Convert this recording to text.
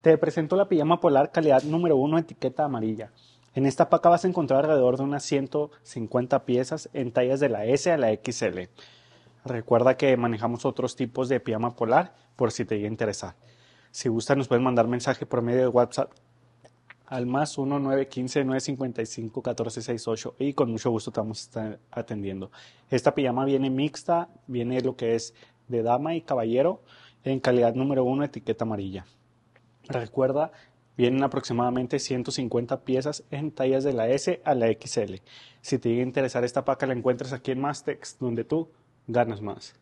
Te presento la pijama polar calidad número uno, etiqueta amarilla. En esta paca vas a encontrar alrededor de unas 150 piezas en tallas de la S a la XL. Recuerda que manejamos otros tipos de pijama polar por si te llega a interesar. Si gusta nos puedes mandar mensaje por medio de WhatsApp al más 1915-955-1468 y con mucho gusto te vamos a estar atendiendo. Esta pijama viene mixta, viene lo que es de dama y caballero en calidad número uno, etiqueta amarilla. Recuerda, vienen aproximadamente 150 piezas en tallas de la S a la XL. Si te llega a interesar esta paca, la encuentras aquí en Mastex, donde tú ganas más.